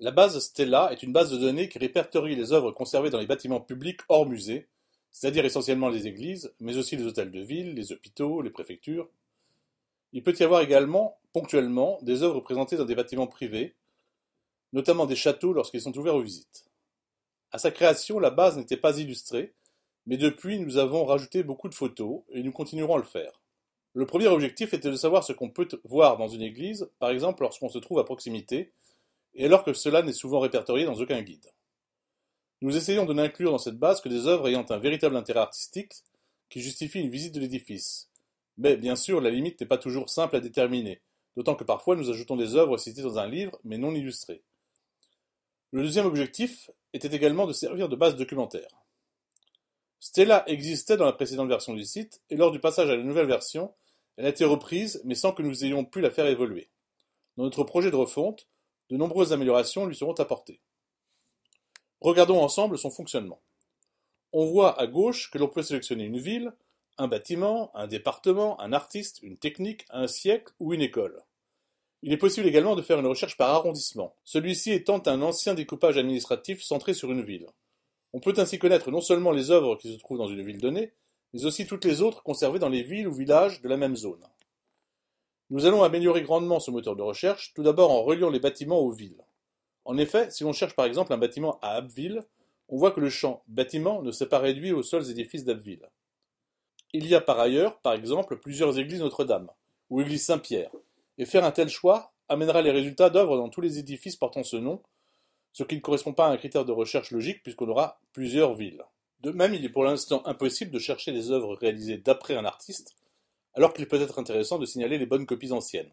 La base Stella est une base de données qui répertorie les œuvres conservées dans les bâtiments publics hors musée, c'est-à-dire essentiellement les églises, mais aussi les hôtels de ville, les hôpitaux, les préfectures. Il peut y avoir également, ponctuellement, des œuvres présentées dans des bâtiments privés, notamment des châteaux lorsqu'ils sont ouverts aux visites. À sa création, la base n'était pas illustrée, mais depuis, nous avons rajouté beaucoup de photos et nous continuerons à le faire. Le premier objectif était de savoir ce qu'on peut voir dans une église, par exemple lorsqu'on se trouve à proximité, et alors que cela n'est souvent répertorié dans aucun guide. Nous essayons de n'inclure dans cette base que des œuvres ayant un véritable intérêt artistique qui justifie une visite de l'édifice. Mais bien sûr, la limite n'est pas toujours simple à déterminer, d'autant que parfois nous ajoutons des œuvres citées dans un livre mais non illustrées. Le deuxième objectif était également de servir de base documentaire. Stella existait dans la précédente version du site, et lors du passage à la nouvelle version, elle a été reprise, mais sans que nous ayons pu la faire évoluer. Dans notre projet de refonte, de nombreuses améliorations lui seront apportées. Regardons ensemble son fonctionnement. On voit à gauche que l'on peut sélectionner une ville, un bâtiment, un département, un artiste, une technique, un siècle ou une école. Il est possible également de faire une recherche par arrondissement, celui-ci étant un ancien découpage administratif centré sur une ville. On peut ainsi connaître non seulement les œuvres qui se trouvent dans une ville donnée, mais aussi toutes les autres conservées dans les villes ou villages de la même zone. Nous allons améliorer grandement ce moteur de recherche, tout d'abord en reliant les bâtiments aux villes. En effet, si l'on cherche par exemple un bâtiment à Abbeville, on voit que le champ bâtiment ne s'est pas réduit aux seuls édifices d'Abbeville. Il y a par ailleurs, par exemple, plusieurs églises Notre-Dame ou églises Saint-Pierre, et faire un tel choix amènera les résultats d'œuvres dans tous les édifices portant ce nom, ce qui ne correspond pas à un critère de recherche logique puisqu'on aura plusieurs villes. De même, il est pour l'instant impossible de chercher des œuvres réalisées d'après un artiste, alors qu'il peut être intéressant de signaler les bonnes copies anciennes.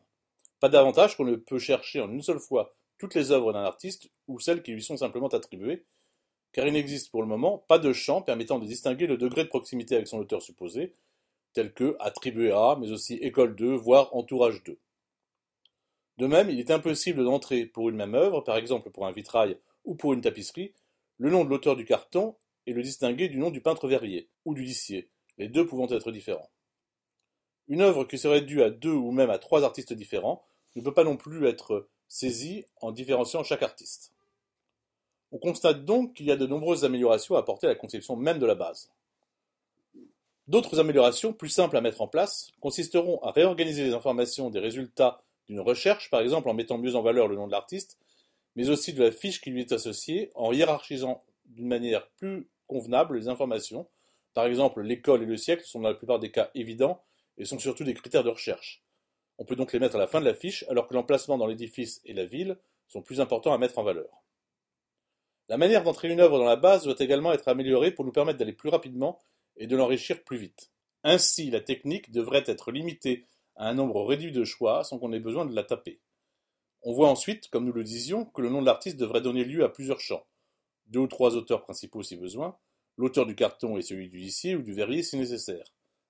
Pas davantage qu'on ne peut chercher en une seule fois toutes les œuvres d'un artiste ou celles qui lui sont simplement attribuées, car il n'existe pour le moment pas de champ permettant de distinguer le degré de proximité avec son auteur supposé, tel que attribué à, mais aussi école 2, voire entourage 2. De même, il est impossible d'entrer pour une même œuvre, par exemple pour un vitrail ou pour une tapisserie, le nom de l'auteur du carton et le distinguer du nom du peintre verrier ou du lissier, les deux pouvant être différents. Une œuvre qui serait due à deux ou même à trois artistes différents ne peut pas non plus être saisie en différenciant chaque artiste. On constate donc qu'il y a de nombreuses améliorations à apporter à la conception même de la base. D'autres améliorations plus simples à mettre en place consisteront à réorganiser les informations des résultats d'une recherche, par exemple en mettant mieux en valeur le nom de l'artiste, mais aussi de la fiche qui lui est associée, en hiérarchisant d'une manière plus convenable les informations. Par exemple, l'école et le siècle sont dans la plupart des cas évidents, et sont surtout des critères de recherche. On peut donc les mettre à la fin de la fiche, alors que l'emplacement dans l'édifice et la ville sont plus importants à mettre en valeur. La manière d'entrer une œuvre dans la base doit également être améliorée pour nous permettre d'aller plus rapidement et de l'enrichir plus vite. Ainsi, la technique devrait être limitée à un nombre réduit de choix sans qu'on ait besoin de la taper. On voit ensuite, comme nous le disions, que le nom de l'artiste devrait donner lieu à plusieurs champs, deux ou trois auteurs principaux si besoin, l'auteur du carton et celui du lissier ou du verrier si nécessaire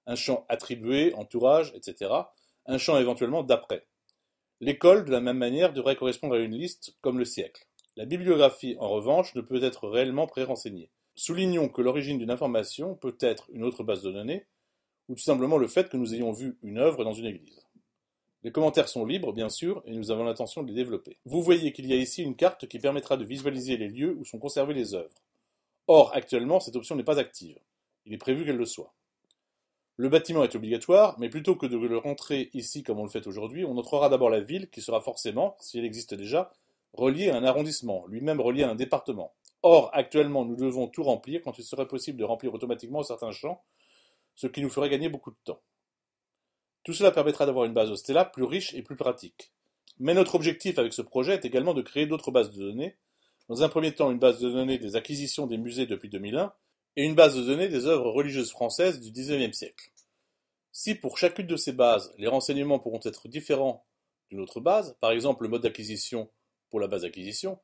un champ attribué, entourage, etc., un champ éventuellement d'après. L'école, de la même manière, devrait correspondre à une liste comme le siècle. La bibliographie, en revanche, ne peut être réellement pré-renseignée. Soulignons que l'origine d'une information peut être une autre base de données, ou tout simplement le fait que nous ayons vu une œuvre dans une église. Les commentaires sont libres, bien sûr, et nous avons l'intention de les développer. Vous voyez qu'il y a ici une carte qui permettra de visualiser les lieux où sont conservées les œuvres. Or, actuellement, cette option n'est pas active. Il est prévu qu'elle le soit. Le bâtiment est obligatoire, mais plutôt que de le rentrer ici comme on le fait aujourd'hui, on entrera d'abord la ville qui sera forcément, si elle existe déjà, reliée à un arrondissement, lui-même relié à un département. Or, actuellement, nous devons tout remplir quand il serait possible de remplir automatiquement certains champs, ce qui nous ferait gagner beaucoup de temps. Tout cela permettra d'avoir une base au Stella plus riche et plus pratique. Mais notre objectif avec ce projet est également de créer d'autres bases de données. Dans un premier temps, une base de données des acquisitions des musées depuis 2001 et une base de données des œuvres religieuses françaises du XIXe siècle. Si pour chacune de ces bases, les renseignements pourront être différents d'une autre base, par exemple le mode d'acquisition pour la base d'acquisition,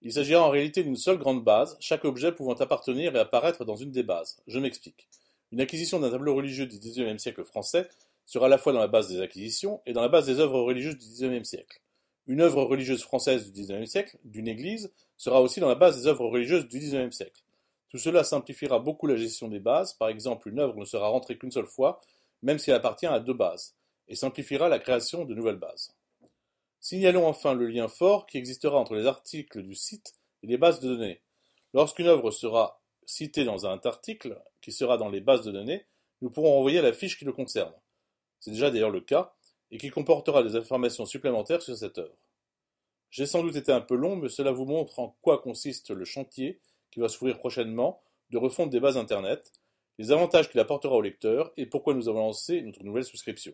il s'agira en réalité d'une seule grande base, chaque objet pouvant appartenir et apparaître dans une des bases. Je m'explique. Une acquisition d'un tableau religieux du XIXe siècle français sera à la fois dans la base des acquisitions et dans la base des œuvres religieuses du XIXe siècle. Une œuvre religieuse française du XIXe siècle, d'une église, sera aussi dans la base des œuvres religieuses du XIXe siècle. Tout cela simplifiera beaucoup la gestion des bases, par exemple une œuvre ne sera rentrée qu'une seule fois, même si elle appartient à deux bases, et simplifiera la création de nouvelles bases. Signalons enfin le lien fort qui existera entre les articles du site et les bases de données. Lorsqu'une œuvre sera citée dans un article, qui sera dans les bases de données, nous pourrons envoyer la fiche qui le concerne. C'est déjà d'ailleurs le cas, et qui comportera des informations supplémentaires sur cette œuvre. J'ai sans doute été un peu long, mais cela vous montre en quoi consiste le chantier qui va s'ouvrir prochainement de refonte des bases Internet, les avantages qu'il apportera au lecteur et pourquoi nous avons lancé notre nouvelle souscription.